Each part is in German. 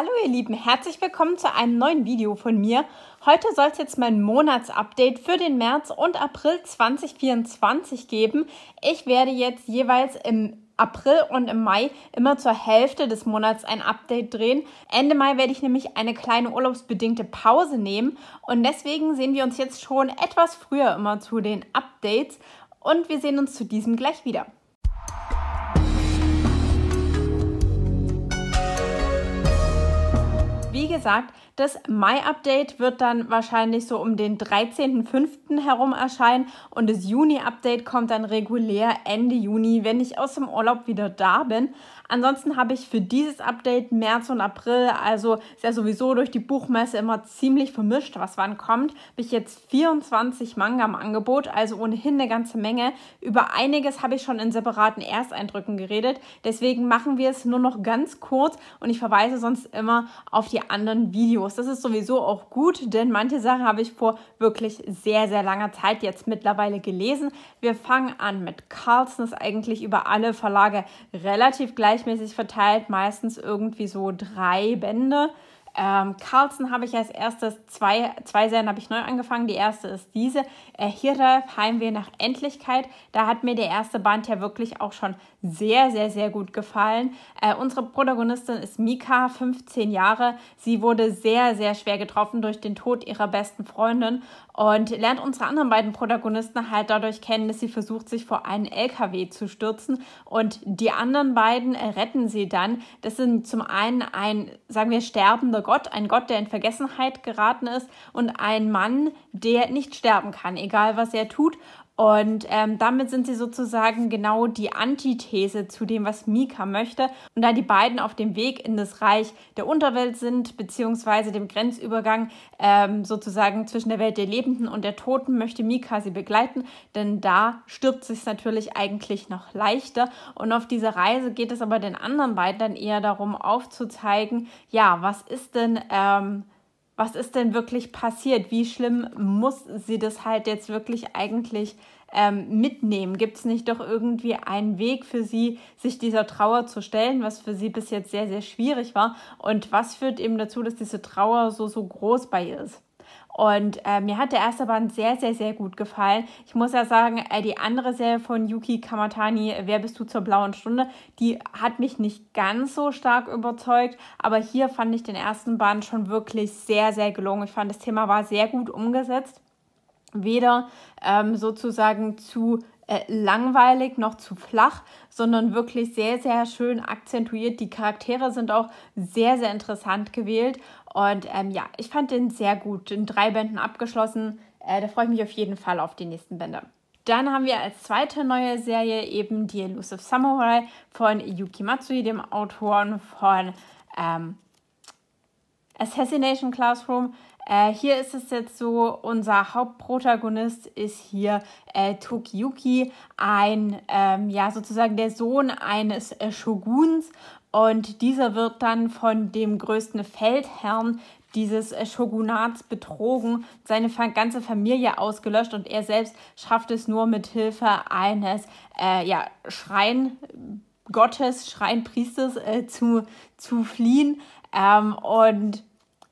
Hallo ihr Lieben, herzlich willkommen zu einem neuen Video von mir. Heute soll es jetzt mein Monatsupdate für den März und April 2024 geben. Ich werde jetzt jeweils im April und im Mai immer zur Hälfte des Monats ein Update drehen. Ende Mai werde ich nämlich eine kleine urlaubsbedingte Pause nehmen und deswegen sehen wir uns jetzt schon etwas früher immer zu den Updates und wir sehen uns zu diesem gleich wieder. gesagt, das Mai-Update wird dann wahrscheinlich so um den 13.05. herum erscheinen und das Juni-Update kommt dann regulär Ende Juni, wenn ich aus dem Urlaub wieder da bin. Ansonsten habe ich für dieses Update März und April, also ist ja sowieso durch die Buchmesse immer ziemlich vermischt, was wann kommt, habe ich jetzt 24 Manga im Angebot, also ohnehin eine ganze Menge. Über einiges habe ich schon in separaten Ersteindrücken geredet, deswegen machen wir es nur noch ganz kurz und ich verweise sonst immer auf die anderen Videos. Das ist sowieso auch gut, denn manche Sachen habe ich vor wirklich sehr, sehr langer Zeit jetzt mittlerweile gelesen. Wir fangen an mit Carlson, ist eigentlich über alle Verlage relativ gleich gleichmäßig verteilt, meistens irgendwie so drei Bände. Ähm, Carlson habe ich als erstes, zwei, zwei Serien habe ich neu angefangen. Die erste ist diese, äh, Hiref, Heimweh nach Endlichkeit. Da hat mir der erste Band ja wirklich auch schon sehr, sehr, sehr gut gefallen. Äh, unsere Protagonistin ist Mika, 15 Jahre. Sie wurde sehr, sehr schwer getroffen durch den Tod ihrer besten Freundin und lernt unsere anderen beiden Protagonisten halt dadurch kennen, dass sie versucht, sich vor einen LKW zu stürzen. Und die anderen beiden äh, retten sie dann. Das sind zum einen ein, sagen wir, sterbender Gott, ein Gott, der in Vergessenheit geraten ist und ein Mann, der nicht sterben kann, egal was er tut. Und ähm, damit sind sie sozusagen genau die Antithese zu dem, was Mika möchte. Und da die beiden auf dem Weg in das Reich der Unterwelt sind, beziehungsweise dem Grenzübergang ähm, sozusagen zwischen der Welt der Lebenden und der Toten, möchte Mika sie begleiten, denn da stirbt sich natürlich eigentlich noch leichter. Und auf dieser Reise geht es aber den anderen beiden dann eher darum, aufzuzeigen, ja, was ist denn. Ähm, was ist denn wirklich passiert? Wie schlimm muss sie das halt jetzt wirklich eigentlich ähm, mitnehmen? Gibt es nicht doch irgendwie einen Weg für sie, sich dieser Trauer zu stellen, was für sie bis jetzt sehr, sehr schwierig war? Und was führt eben dazu, dass diese Trauer so, so groß bei ihr ist? Und äh, mir hat der erste Band sehr, sehr, sehr gut gefallen. Ich muss ja sagen, äh, die andere Serie von Yuki Kamatani, Wer bist du zur blauen Stunde, die hat mich nicht ganz so stark überzeugt. Aber hier fand ich den ersten Band schon wirklich sehr, sehr gelungen. Ich fand, das Thema war sehr gut umgesetzt. Weder ähm, sozusagen zu äh, langweilig noch zu flach, sondern wirklich sehr, sehr schön akzentuiert. Die Charaktere sind auch sehr, sehr interessant gewählt. Und ähm, ja, ich fand den sehr gut. In drei Bänden abgeschlossen. Äh, da freue ich mich auf jeden Fall auf die nächsten Bände. Dann haben wir als zweite neue Serie eben die Elusive Samurai von Yuki Matsui, dem Autoren von ähm, Assassination Classroom. Äh, hier ist es jetzt so, unser Hauptprotagonist ist hier äh, Tokiyuki, ein, ähm, ja, sozusagen der Sohn eines äh, Shoguns. Und dieser wird dann von dem größten Feldherrn dieses äh, Shogunats betrogen, seine ganze Familie ausgelöscht und er selbst schafft es nur mit Hilfe eines äh, ja, Schreingottes, Schreinpriesters äh, zu, zu fliehen. Ähm, und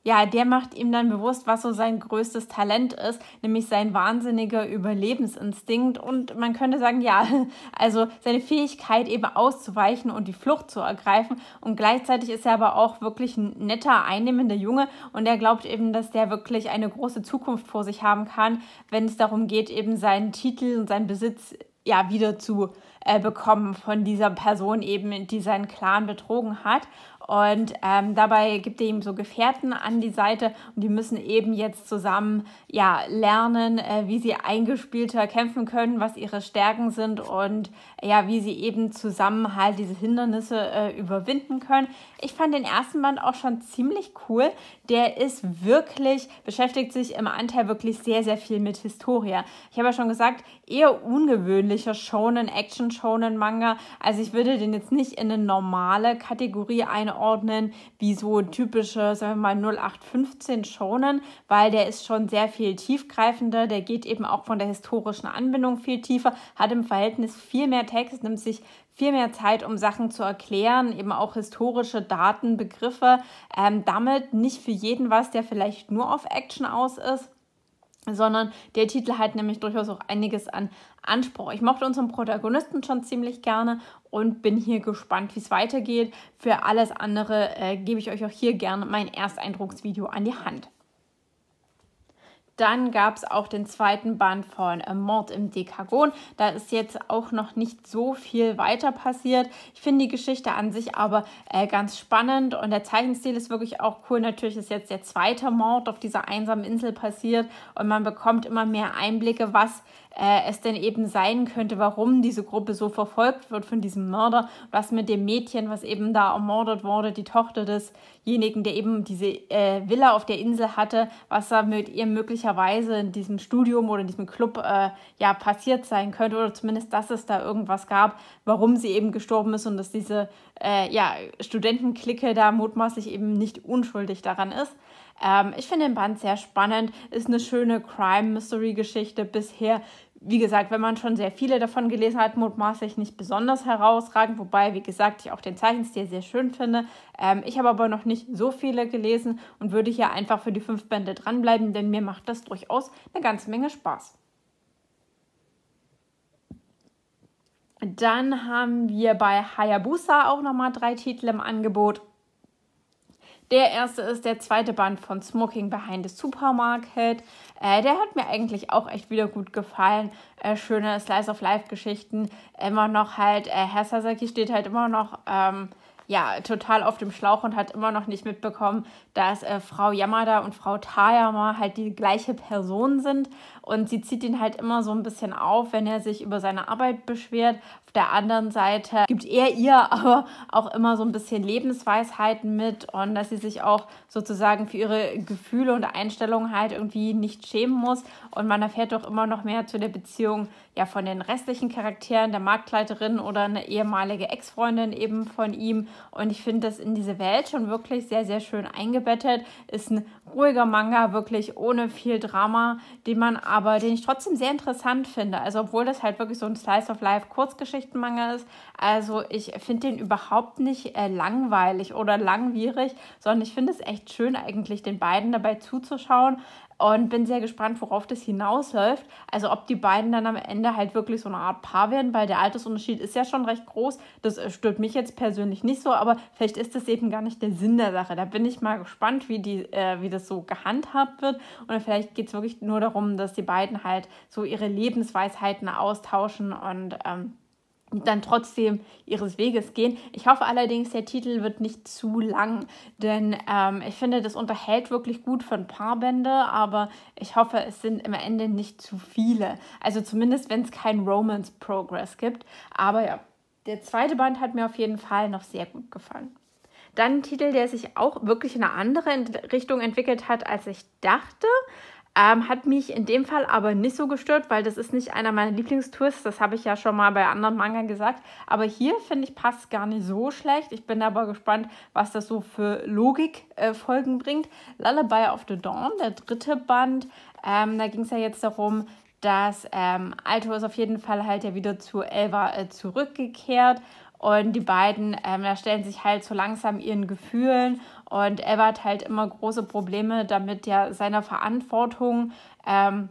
ja, der macht ihm dann bewusst, was so sein größtes Talent ist, nämlich sein wahnsinniger Überlebensinstinkt. Und man könnte sagen, ja, also seine Fähigkeit eben auszuweichen und die Flucht zu ergreifen. Und gleichzeitig ist er aber auch wirklich ein netter, einnehmender Junge. Und er glaubt eben, dass der wirklich eine große Zukunft vor sich haben kann, wenn es darum geht, eben seinen Titel und seinen Besitz ja wieder zu äh, bekommen von dieser Person eben, die seinen Clan betrogen hat. Und ähm, dabei gibt er ihm so Gefährten an die Seite und die müssen eben jetzt zusammen ja, lernen, äh, wie sie eingespielter kämpfen können, was ihre Stärken sind und ja, wie sie eben zusammen halt diese Hindernisse äh, überwinden können. Ich fand den ersten Band auch schon ziemlich cool. Der ist wirklich, beschäftigt sich im Anteil wirklich sehr, sehr viel mit Historia. Ich habe ja schon gesagt, eher ungewöhnlicher Shonen, Action-Shonen-Manga. Also ich würde den jetzt nicht in eine normale Kategorie einordnen einordnen wie so typische, sagen wir mal, 0815 Shonen, weil der ist schon sehr viel tiefgreifender, der geht eben auch von der historischen Anbindung viel tiefer, hat im Verhältnis viel mehr Text, nimmt sich viel mehr Zeit, um Sachen zu erklären, eben auch historische Daten, Begriffe. Ähm, damit nicht für jeden was, der vielleicht nur auf Action aus ist sondern der Titel hat nämlich durchaus auch einiges an Anspruch. Ich mochte unseren Protagonisten schon ziemlich gerne und bin hier gespannt, wie es weitergeht. Für alles andere äh, gebe ich euch auch hier gerne mein Ersteindrucksvideo an die Hand. Dann gab es auch den zweiten Band von Mord im Dekagon. Da ist jetzt auch noch nicht so viel weiter passiert. Ich finde die Geschichte an sich aber äh, ganz spannend und der Zeichenstil ist wirklich auch cool. Natürlich ist jetzt der zweite Mord auf dieser einsamen Insel passiert und man bekommt immer mehr Einblicke, was äh, es denn eben sein könnte, warum diese Gruppe so verfolgt wird von diesem Mörder, was mit dem Mädchen, was eben da ermordet wurde, die Tochter desjenigen, der eben diese äh, Villa auf der Insel hatte, was er mit ihr möglicherweise möglicherweise in diesem Studium oder in diesem Club äh, ja passiert sein könnte oder zumindest, dass es da irgendwas gab, warum sie eben gestorben ist und dass diese äh, ja, Studentenklicke da mutmaßlich eben nicht unschuldig daran ist. Ähm, ich finde den Band sehr spannend, ist eine schöne Crime-Mystery-Geschichte bisher, wie gesagt, wenn man schon sehr viele davon gelesen hat, mutmaßlich nicht besonders herausragend, wobei, wie gesagt, ich auch den Zeichenstil sehr schön finde. Ähm, ich habe aber noch nicht so viele gelesen und würde hier einfach für die fünf Bände dranbleiben, denn mir macht das durchaus eine ganze Menge Spaß. Dann haben wir bei Hayabusa auch nochmal drei Titel im Angebot. Der erste ist der zweite Band von Smoking Behind the Supermarket. Äh, der hat mir eigentlich auch echt wieder gut gefallen. Äh, schöne Slice of Life Geschichten. Immer noch halt, äh, Herr Sasaki steht halt immer noch. Ähm, ja, total auf dem Schlauch und hat immer noch nicht mitbekommen, dass äh, Frau Yamada und Frau Tayama halt die gleiche Person sind und sie zieht ihn halt immer so ein bisschen auf, wenn er sich über seine Arbeit beschwert. Auf der anderen Seite gibt er ihr aber auch immer so ein bisschen Lebensweisheiten mit und dass sie sich auch sozusagen für ihre Gefühle und Einstellungen halt irgendwie nicht schämen muss und man erfährt doch immer noch mehr zu der Beziehung ja von den restlichen Charakteren, der Marktleiterin oder eine ehemalige Ex-Freundin eben von ihm und ich finde das in diese Welt schon wirklich sehr sehr schön eingebettet eingebettet. Ist ein ruhiger Manga, wirklich ohne viel Drama, den man aber, den ich trotzdem sehr interessant finde. Also obwohl das halt wirklich so ein Slice of Life Kurzgeschichten-Manga ist. Also ich finde den überhaupt nicht äh, langweilig oder langwierig, sondern ich finde es echt schön eigentlich den beiden dabei zuzuschauen und bin sehr gespannt, worauf das hinausläuft. Also ob die beiden dann am Ende halt wirklich so eine Art Paar werden, weil der Altersunterschied ist ja schon recht groß. Das äh, stört mich jetzt persönlich nicht so, aber vielleicht ist das eben gar nicht der Sinn der Sache. Da bin ich mal gespannt, wie, die, äh, wie das so gehandhabt wird. Und vielleicht geht es wirklich nur darum, dass die beiden halt so ihre Lebensweisheiten austauschen und ähm, dann trotzdem ihres Weges gehen. Ich hoffe allerdings, der Titel wird nicht zu lang, denn ähm, ich finde, das unterhält wirklich gut für ein paar Bände, aber ich hoffe, es sind im Ende nicht zu viele. Also zumindest, wenn es keinen Romance Progress gibt. Aber ja, der zweite Band hat mir auf jeden Fall noch sehr gut gefallen. Dann ein Titel, der sich auch wirklich in eine andere Richtung entwickelt hat, als ich dachte, ähm, hat mich in dem Fall aber nicht so gestört, weil das ist nicht einer meiner Lieblingstours. Das habe ich ja schon mal bei anderen Manga gesagt. Aber hier finde ich, passt gar nicht so schlecht. Ich bin aber gespannt, was das so für Logikfolgen äh, bringt. Lullaby of the Dawn, der dritte Band. Ähm, da ging es ja jetzt darum, dass ähm, Alto ist auf jeden Fall halt ja wieder zu Elva äh, zurückgekehrt. Und die beiden, ähm, da stellen sich halt so langsam ihren Gefühlen und er hat halt immer große Probleme damit, ja, seiner Verantwortung ähm,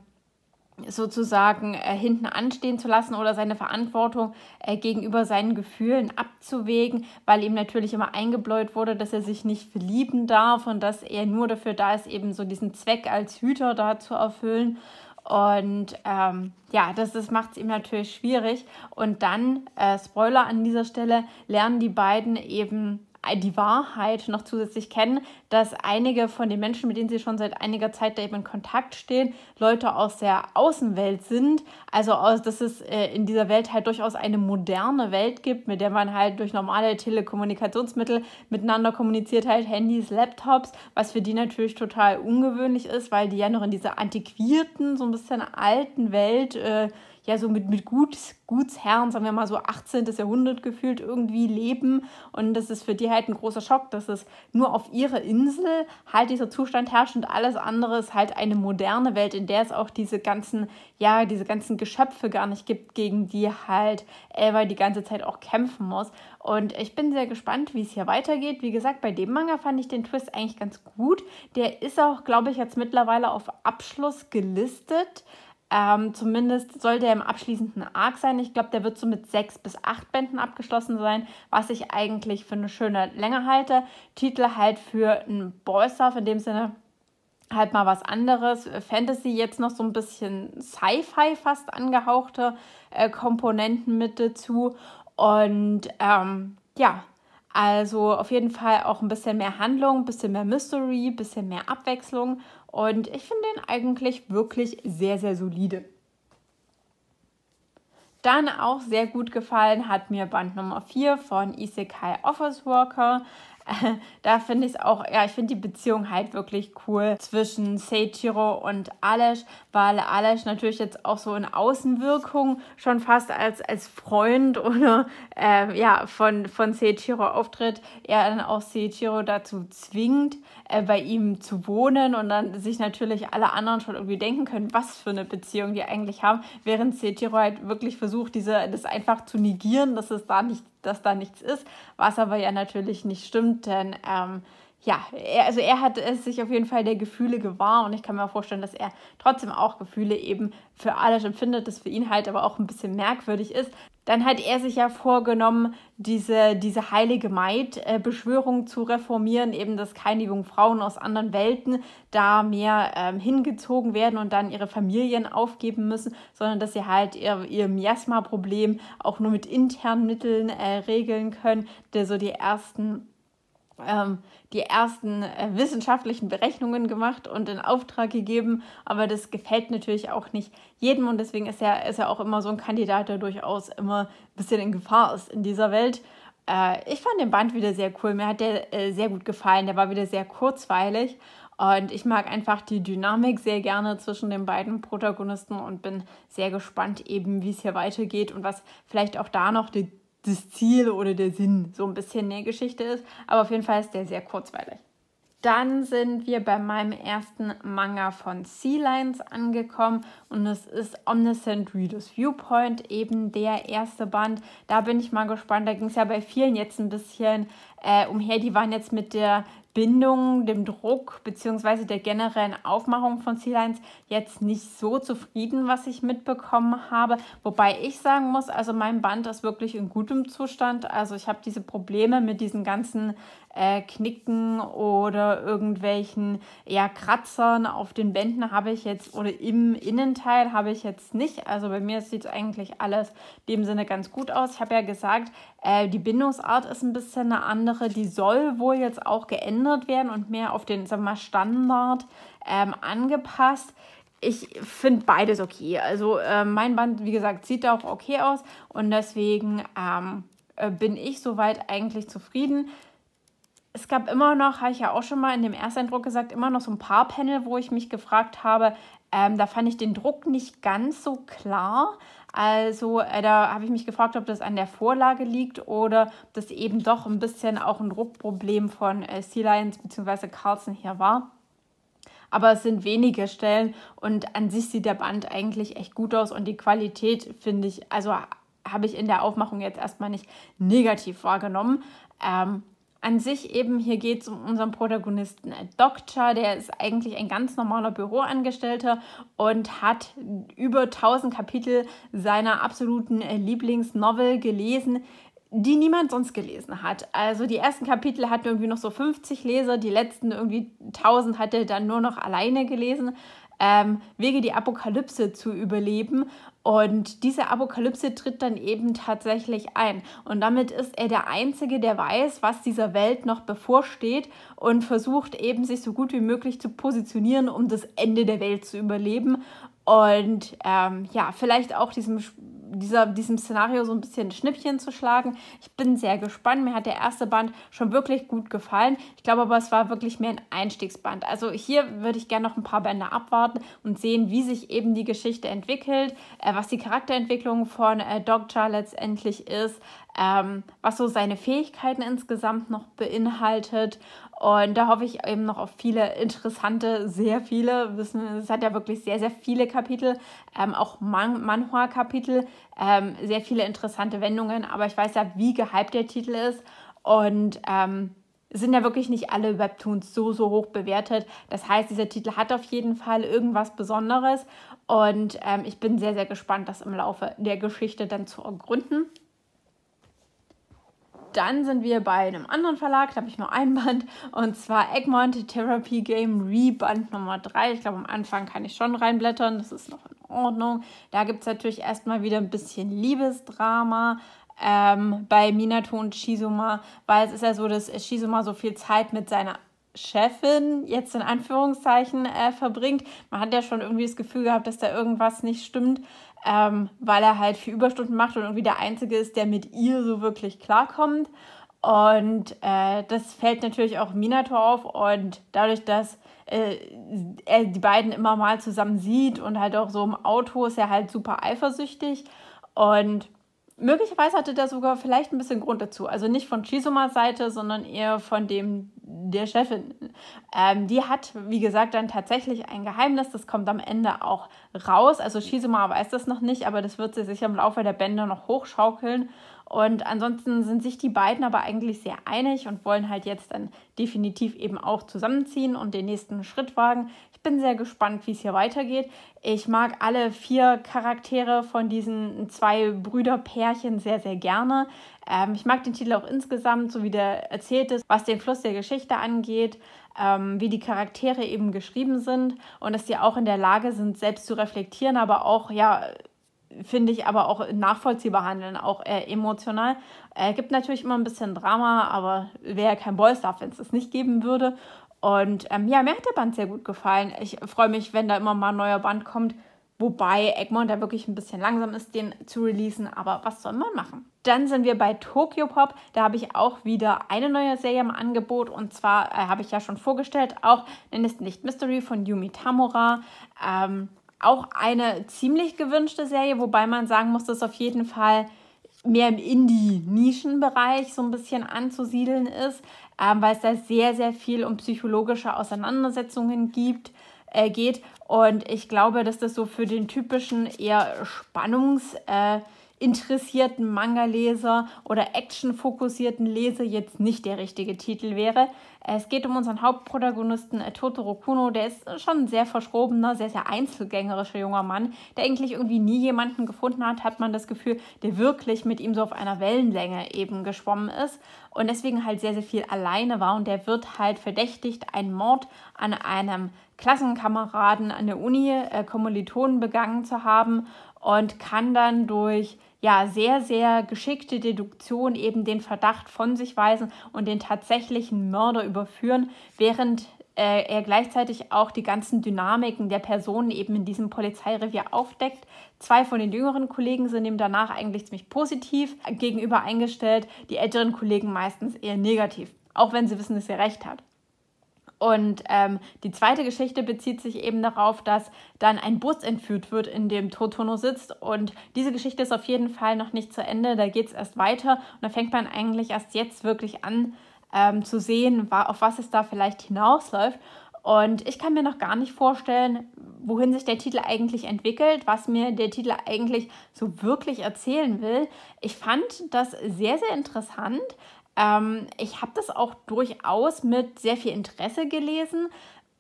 sozusagen äh, hinten anstehen zu lassen oder seine Verantwortung äh, gegenüber seinen Gefühlen abzuwägen, weil ihm natürlich immer eingebläut wurde, dass er sich nicht verlieben darf und dass er nur dafür da ist, eben so diesen Zweck als Hüter da zu erfüllen. Und ähm, ja, das, das macht es ihm natürlich schwierig. Und dann, äh, Spoiler an dieser Stelle, lernen die beiden eben die Wahrheit noch zusätzlich kennen, dass einige von den Menschen, mit denen sie schon seit einiger Zeit da eben in Kontakt stehen, Leute aus der Außenwelt sind. Also aus, dass es äh, in dieser Welt halt durchaus eine moderne Welt gibt, mit der man halt durch normale Telekommunikationsmittel miteinander kommuniziert, halt Handys, Laptops, was für die natürlich total ungewöhnlich ist, weil die ja noch in dieser antiquierten, so ein bisschen alten Welt äh, ja so mit, mit Guts, Gutsherren, sagen wir mal so 18. Jahrhundert gefühlt irgendwie leben. Und das ist für die halt ein großer Schock, dass es nur auf ihrer Insel halt dieser Zustand herrscht und alles andere ist halt eine moderne Welt, in der es auch diese ganzen, ja, diese ganzen Geschöpfe gar nicht gibt, gegen die halt Elva die ganze Zeit auch kämpfen muss. Und ich bin sehr gespannt, wie es hier weitergeht. Wie gesagt, bei dem Manga fand ich den Twist eigentlich ganz gut. Der ist auch, glaube ich, jetzt mittlerweile auf Abschluss gelistet. Ähm, zumindest soll der im abschließenden Arc sein. Ich glaube, der wird so mit sechs bis acht Bänden abgeschlossen sein, was ich eigentlich für eine schöne Länge halte. Titel halt für einen Boystuff in dem Sinne halt mal was anderes. Fantasy jetzt noch so ein bisschen Sci-Fi fast angehauchte äh, Komponenten mit dazu. Und ähm, ja, also auf jeden Fall auch ein bisschen mehr Handlung, ein bisschen mehr Mystery, ein bisschen mehr Abwechslung. Und ich finde den eigentlich wirklich sehr, sehr solide. Dann auch sehr gut gefallen hat mir Band Nummer 4 von Isekai Office Worker. da finde ich es auch, ja, ich finde die Beziehung halt wirklich cool zwischen Seichiro und Alesh, weil Alesh natürlich jetzt auch so in Außenwirkung schon fast als, als Freund oder äh, ja, von, von Seichiro auftritt, er dann auch Seichiro dazu zwingt, äh, bei ihm zu wohnen und dann sich natürlich alle anderen schon irgendwie denken können, was für eine Beziehung die eigentlich haben, während Seichiro halt wirklich versucht, diese, das einfach zu negieren, dass es da nicht dass da nichts ist, was aber ja natürlich nicht stimmt, denn ähm, ja, er, also er hat es sich auf jeden Fall der Gefühle gewahr und ich kann mir vorstellen, dass er trotzdem auch Gefühle eben für alles empfindet, das für ihn halt aber auch ein bisschen merkwürdig ist, dann hat er sich ja vorgenommen, diese, diese heilige Maid-Beschwörung äh, zu reformieren, eben dass keine jungen Frauen aus anderen Welten da mehr ähm, hingezogen werden und dann ihre Familien aufgeben müssen, sondern dass sie halt ihr, ihr Miasma-Problem auch nur mit internen Mitteln äh, regeln können, der so die ersten ähm, die ersten äh, wissenschaftlichen Berechnungen gemacht und in Auftrag gegeben. Aber das gefällt natürlich auch nicht jedem und deswegen ist er, ist er auch immer so ein Kandidat, der durchaus immer ein bisschen in Gefahr ist in dieser Welt. Äh, ich fand den Band wieder sehr cool. Mir hat der äh, sehr gut gefallen. Der war wieder sehr kurzweilig und ich mag einfach die Dynamik sehr gerne zwischen den beiden Protagonisten und bin sehr gespannt, eben wie es hier weitergeht und was vielleicht auch da noch die das Ziel oder der Sinn so ein bisschen der Geschichte ist. Aber auf jeden Fall ist der sehr kurzweilig. Dann sind wir bei meinem ersten Manga von Sea Lines angekommen und es ist Omniscient Reader's Viewpoint, eben der erste Band. Da bin ich mal gespannt. Da ging es ja bei vielen jetzt ein bisschen äh, umher. Die waren jetzt mit der Bindung, dem Druck bzw. der generellen Aufmachung von C-Lines jetzt nicht so zufrieden, was ich mitbekommen habe. Wobei ich sagen muss, also mein Band ist wirklich in gutem Zustand. Also ich habe diese Probleme mit diesen ganzen äh, Knicken oder irgendwelchen ja, Kratzern auf den Bänden habe ich jetzt oder im Innenteil habe ich jetzt nicht. Also bei mir sieht eigentlich alles in dem Sinne ganz gut aus. Ich habe ja gesagt, äh, die Bindungsart ist ein bisschen eine andere. Die soll wohl jetzt auch geändert werden und mehr auf den sagen wir mal, Standard ähm, angepasst ich finde beides okay. Also äh, mein Band, wie gesagt, sieht auch okay aus und deswegen ähm, äh, bin ich soweit eigentlich zufrieden es gab immer noch, habe ich ja auch schon mal in dem Ersteindruck gesagt, immer noch so ein paar Panel, wo ich mich gefragt habe, ähm, da fand ich den Druck nicht ganz so klar. Also äh, da habe ich mich gefragt, ob das an der Vorlage liegt oder ob das eben doch ein bisschen auch ein Druckproblem von äh, Sea Lions bzw. Carlson hier war. Aber es sind wenige Stellen und an sich sieht der Band eigentlich echt gut aus und die Qualität finde ich, also habe ich in der Aufmachung jetzt erstmal nicht negativ wahrgenommen. Ähm, an sich eben, hier geht es um unseren Protagonisten äh, Doktor, der ist eigentlich ein ganz normaler Büroangestellter und hat über 1000 Kapitel seiner absoluten äh, Lieblingsnovel gelesen, die niemand sonst gelesen hat. Also die ersten Kapitel hatten irgendwie noch so 50 Leser, die letzten irgendwie 1000 hat er dann nur noch alleine gelesen. Ähm, Wege die Apokalypse zu überleben. Und diese Apokalypse tritt dann eben tatsächlich ein. Und damit ist er der Einzige, der weiß, was dieser Welt noch bevorsteht und versucht eben, sich so gut wie möglich zu positionieren, um das Ende der Welt zu überleben. Und ähm, ja, vielleicht auch diesem dieser, diesem Szenario so ein bisschen Schnippchen zu schlagen. Ich bin sehr gespannt. Mir hat der erste Band schon wirklich gut gefallen. Ich glaube aber, es war wirklich mehr ein Einstiegsband. Also hier würde ich gerne noch ein paar Bände abwarten und sehen, wie sich eben die Geschichte entwickelt, äh, was die Charakterentwicklung von äh, Dogcha letztendlich ist, ähm, was so seine Fähigkeiten insgesamt noch beinhaltet. Und da hoffe ich eben noch auf viele interessante, sehr viele Wissen. Es hat ja wirklich sehr, sehr viele Kapitel, ähm, auch Man Manhua-Kapitel, ähm, sehr viele interessante Wendungen. Aber ich weiß ja, wie gehypt der Titel ist. Und ähm, sind ja wirklich nicht alle Webtoons so, so hoch bewertet. Das heißt, dieser Titel hat auf jeden Fall irgendwas Besonderes und ähm, ich bin sehr, sehr gespannt, das im Laufe der Geschichte dann zu ergründen dann sind wir bei einem anderen Verlag, da habe ich nur ein Band, und zwar Egmont Therapy Game Reband Nummer 3. Ich glaube, am Anfang kann ich schon reinblättern, das ist noch in Ordnung. Da gibt es natürlich erstmal wieder ein bisschen Liebesdrama. Ähm, bei Minato und Shizuma, weil es ist ja so, dass Shizuma so viel Zeit mit seiner Chefin jetzt in Anführungszeichen äh, verbringt. Man hat ja schon irgendwie das Gefühl gehabt, dass da irgendwas nicht stimmt ähm, weil er halt viel Überstunden macht und irgendwie der Einzige ist, der mit ihr so wirklich klarkommt. Und äh, das fällt natürlich auch Minator auf und dadurch, dass äh, er die beiden immer mal zusammen sieht und halt auch so im Auto ist er halt super eifersüchtig und möglicherweise hatte der sogar vielleicht ein bisschen Grund dazu. Also nicht von Chizumas Seite, sondern eher von dem der Chefin. Ähm, die hat, wie gesagt, dann tatsächlich ein Geheimnis. Das kommt am Ende auch raus. Also Chizuma weiß das noch nicht, aber das wird sie sich im Laufe der Bände noch hochschaukeln. Und ansonsten sind sich die beiden aber eigentlich sehr einig und wollen halt jetzt dann definitiv eben auch zusammenziehen und den nächsten Schritt wagen. Ich bin sehr gespannt, wie es hier weitergeht. Ich mag alle vier Charaktere von diesen zwei Brüderpärchen sehr, sehr gerne. Ähm, ich mag den Titel auch insgesamt, so wie der erzählt ist, was den Fluss der Geschichte angeht, ähm, wie die Charaktere eben geschrieben sind und dass die auch in der Lage sind, selbst zu reflektieren, aber auch ja finde ich aber auch nachvollziehbar handeln, auch äh, emotional. Äh, gibt natürlich immer ein bisschen Drama, aber wäre ja kein Ballstar, wenn es das nicht geben würde. Und ähm, ja, mir hat der Band sehr gut gefallen. Ich freue mich, wenn da immer mal ein neuer Band kommt. Wobei Egmont da wirklich ein bisschen langsam ist, den zu releasen, aber was soll man machen? Dann sind wir bei Tokyo Pop. Da habe ich auch wieder eine neue Serie im Angebot und zwar äh, habe ich ja schon vorgestellt, auch Nenn es nicht Mystery von Yumi Tamura. Ähm, auch eine ziemlich gewünschte Serie, wobei man sagen muss, dass auf jeden Fall mehr im Indie-Nischenbereich so ein bisschen anzusiedeln ist, ähm, weil es da sehr, sehr viel um psychologische Auseinandersetzungen gibt, äh, geht. Und ich glaube, dass das so für den typischen eher Spannungs- äh, interessierten Manga-Leser oder action-fokussierten Leser jetzt nicht der richtige Titel wäre. Es geht um unseren Hauptprotagonisten äh, Totoro Kuno. Der ist äh, schon ein sehr verschrobener, sehr, sehr einzelgängerischer junger Mann, der eigentlich irgendwie nie jemanden gefunden hat, hat man das Gefühl, der wirklich mit ihm so auf einer Wellenlänge eben geschwommen ist und deswegen halt sehr, sehr viel alleine war. Und der wird halt verdächtigt, einen Mord an einem Klassenkameraden an der Uni, äh, Kommilitonen begangen zu haben und kann dann durch ja sehr, sehr geschickte Deduktion eben den Verdacht von sich weisen und den tatsächlichen Mörder überführen, während äh, er gleichzeitig auch die ganzen Dynamiken der Personen eben in diesem Polizeirevier aufdeckt. Zwei von den jüngeren Kollegen sind ihm danach eigentlich ziemlich positiv gegenüber eingestellt, die älteren Kollegen meistens eher negativ, auch wenn sie wissen, dass er recht hat. Und ähm, die zweite Geschichte bezieht sich eben darauf, dass dann ein Bus entführt wird, in dem Totono sitzt. Und diese Geschichte ist auf jeden Fall noch nicht zu Ende. Da geht es erst weiter. Und da fängt man eigentlich erst jetzt wirklich an ähm, zu sehen, auf was es da vielleicht hinausläuft. Und ich kann mir noch gar nicht vorstellen, wohin sich der Titel eigentlich entwickelt, was mir der Titel eigentlich so wirklich erzählen will. Ich fand das sehr, sehr interessant. Ähm, ich habe das auch durchaus mit sehr viel Interesse gelesen.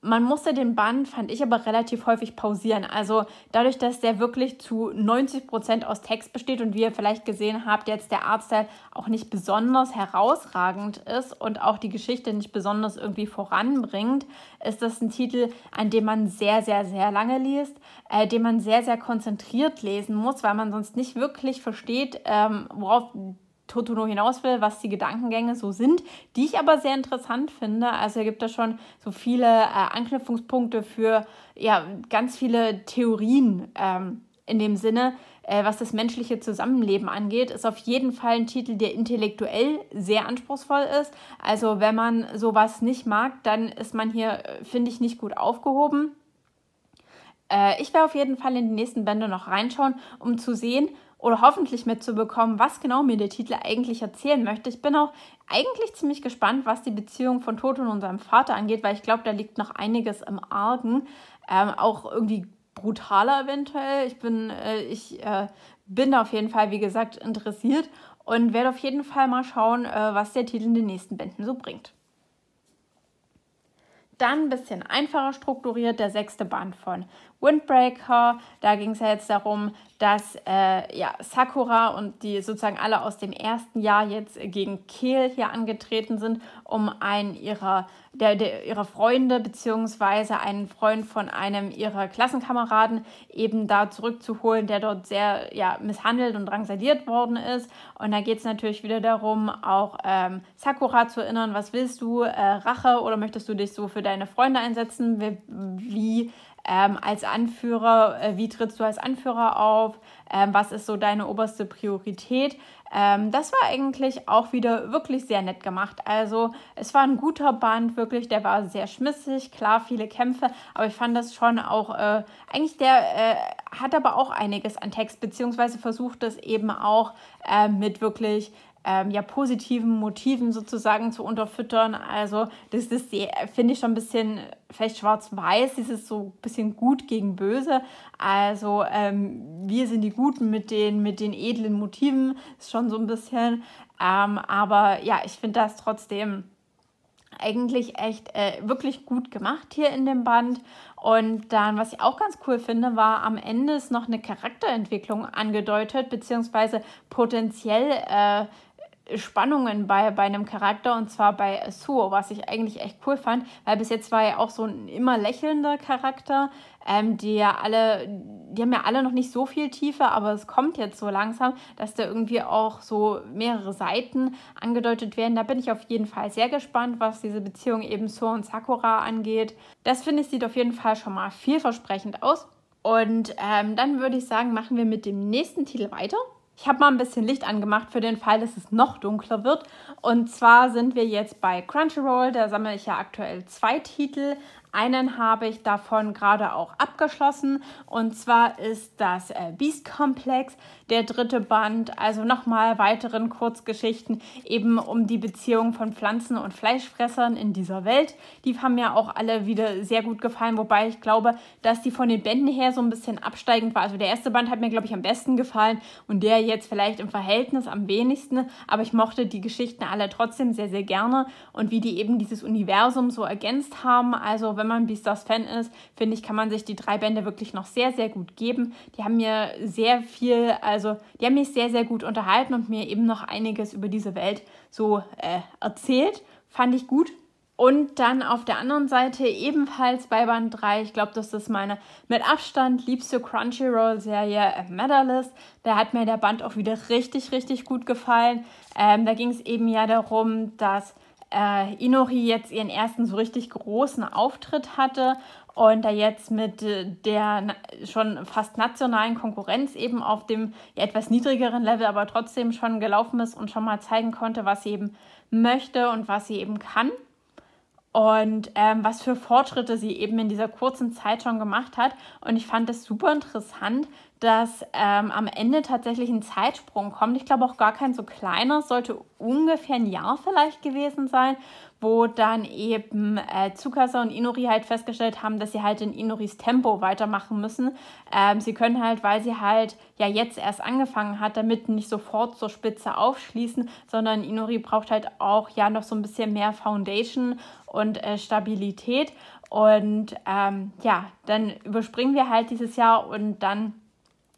Man musste den Band, fand ich, aber relativ häufig pausieren. Also dadurch, dass der wirklich zu 90 Prozent aus Text besteht und wie ihr vielleicht gesehen habt, jetzt der Artstyle auch nicht besonders herausragend ist und auch die Geschichte nicht besonders irgendwie voranbringt, ist das ein Titel, an dem man sehr, sehr, sehr lange liest, äh, den man sehr, sehr konzentriert lesen muss, weil man sonst nicht wirklich versteht, ähm, worauf Totoro hinaus will, was die Gedankengänge so sind, die ich aber sehr interessant finde. Also er gibt da schon so viele äh, Anknüpfungspunkte für ja, ganz viele Theorien ähm, in dem Sinne, äh, was das menschliche Zusammenleben angeht, ist auf jeden Fall ein Titel, der intellektuell sehr anspruchsvoll ist. Also wenn man sowas nicht mag, dann ist man hier, äh, finde ich, nicht gut aufgehoben. Äh, ich werde auf jeden Fall in die nächsten Bände noch reinschauen, um zu sehen, oder hoffentlich mitzubekommen, was genau mir der Titel eigentlich erzählen möchte. Ich bin auch eigentlich ziemlich gespannt, was die Beziehung von Toto und seinem Vater angeht, weil ich glaube, da liegt noch einiges im Argen. Ähm, auch irgendwie brutaler eventuell. Ich bin, äh, ich äh, bin auf jeden Fall, wie gesagt, interessiert und werde auf jeden Fall mal schauen, äh, was der Titel in den nächsten Bänden so bringt. Dann ein bisschen einfacher strukturiert der sechste Band von Windbreaker. Da ging es ja jetzt darum, dass äh, ja, Sakura und die sozusagen alle aus dem ersten Jahr jetzt gegen Kehl hier angetreten sind, um einen ihrer, der, der, ihrer Freunde bzw. einen Freund von einem ihrer Klassenkameraden eben da zurückzuholen, der dort sehr ja, misshandelt und drangsaliert worden ist. Und da geht es natürlich wieder darum, auch ähm, Sakura zu erinnern, was willst du, äh, Rache oder möchtest du dich so für deine Freunde einsetzen? Wie, wie ähm, als Anführer, äh, wie trittst du als Anführer auf, ähm, was ist so deine oberste Priorität. Ähm, das war eigentlich auch wieder wirklich sehr nett gemacht. Also es war ein guter Band, wirklich, der war sehr schmissig, klar, viele Kämpfe, aber ich fand das schon auch, äh, eigentlich der äh, hat aber auch einiges an Text, beziehungsweise versucht das eben auch äh, mit wirklich ähm, ja, positiven Motiven sozusagen zu unterfüttern. Also das ist, finde ich, schon ein bisschen vielleicht schwarz-weiß, dieses so ein bisschen gut gegen böse. Also ähm, wir sind die Guten mit den, mit den edlen Motiven, ist schon so ein bisschen. Ähm, aber ja, ich finde das trotzdem eigentlich echt äh, wirklich gut gemacht hier in dem Band. Und dann, was ich auch ganz cool finde, war am Ende ist noch eine Charakterentwicklung angedeutet, beziehungsweise potenziell äh, Spannungen bei, bei einem Charakter und zwar bei Suo, was ich eigentlich echt cool fand, weil bis jetzt war ja auch so ein immer lächelnder Charakter, ähm, die ja alle, die haben ja alle noch nicht so viel Tiefe, aber es kommt jetzt so langsam, dass da irgendwie auch so mehrere Seiten angedeutet werden. Da bin ich auf jeden Fall sehr gespannt, was diese Beziehung eben Suo und Sakura angeht. Das finde ich sieht auf jeden Fall schon mal vielversprechend aus. Und ähm, dann würde ich sagen, machen wir mit dem nächsten Titel weiter. Ich habe mal ein bisschen Licht angemacht für den Fall, dass es noch dunkler wird. Und zwar sind wir jetzt bei Crunchyroll, da sammle ich ja aktuell zwei Titel. Einen habe ich davon gerade auch abgeschlossen und zwar ist das äh, Beast Complex, der dritte Band, also nochmal weiteren Kurzgeschichten eben um die Beziehung von Pflanzen und Fleischfressern in dieser Welt. Die haben mir auch alle wieder sehr gut gefallen, wobei ich glaube, dass die von den Bänden her so ein bisschen absteigend war. Also der erste Band hat mir, glaube ich, am besten gefallen und der jetzt vielleicht im Verhältnis am wenigsten, aber ich mochte die Geschichten alle trotzdem sehr, sehr gerne und wie die eben dieses Universum so ergänzt haben. Also auch wenn man Beastars-Fan ist, finde ich, kann man sich die drei Bände wirklich noch sehr, sehr gut geben. Die haben mir sehr viel, also die haben mich sehr, sehr gut unterhalten und mir eben noch einiges über diese Welt so äh, erzählt. Fand ich gut. Und dann auf der anderen Seite ebenfalls bei Band 3, ich glaube, das ist meine mit Abstand liebste Crunchyroll-Serie äh, Medalist. Da hat mir der Band auch wieder richtig, richtig gut gefallen. Ähm, da ging es eben ja darum, dass äh, Inori jetzt ihren ersten so richtig großen Auftritt hatte und da jetzt mit äh, der schon fast nationalen Konkurrenz eben auf dem etwas niedrigeren Level, aber trotzdem schon gelaufen ist und schon mal zeigen konnte, was sie eben möchte und was sie eben kann und ähm, was für Fortschritte sie eben in dieser kurzen Zeit schon gemacht hat. Und ich fand das super interessant, dass ähm, am Ende tatsächlich ein Zeitsprung kommt. Ich glaube auch gar kein so kleiner, sollte ungefähr ein Jahr vielleicht gewesen sein, wo dann eben äh, Tsukasa und Inori halt festgestellt haben, dass sie halt in Inoris Tempo weitermachen müssen. Ähm, sie können halt, weil sie halt ja jetzt erst angefangen hat, damit nicht sofort zur Spitze aufschließen, sondern Inori braucht halt auch ja noch so ein bisschen mehr Foundation und äh, Stabilität. Und ähm, ja, dann überspringen wir halt dieses Jahr und dann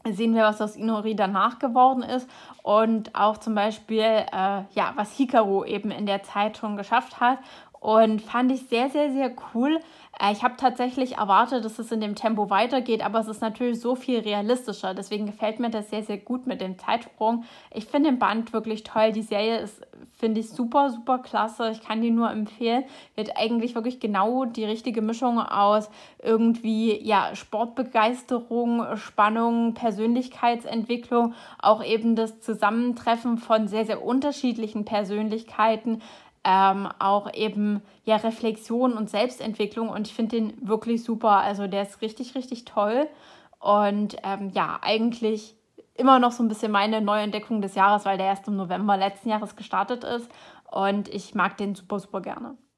sehen wir, was aus Inori danach geworden ist und auch zum Beispiel, äh, ja, was Hikaru eben in der Zeit schon geschafft hat und fand ich sehr, sehr, sehr cool. Äh, ich habe tatsächlich erwartet, dass es in dem Tempo weitergeht, aber es ist natürlich so viel realistischer. Deswegen gefällt mir das sehr, sehr gut mit dem Zeitsprung. Ich finde den Band wirklich toll. Die Serie ist Finde ich super, super klasse. Ich kann die nur empfehlen. Wird eigentlich wirklich genau die richtige Mischung aus irgendwie ja, Sportbegeisterung, Spannung, Persönlichkeitsentwicklung, auch eben das Zusammentreffen von sehr, sehr unterschiedlichen Persönlichkeiten. Ähm, auch eben ja Reflexion und Selbstentwicklung und ich finde den wirklich super. Also der ist richtig, richtig toll und ähm, ja, eigentlich immer noch so ein bisschen meine Neuentdeckung des Jahres, weil der erst im November letzten Jahres gestartet ist. Und ich mag den super, super gerne.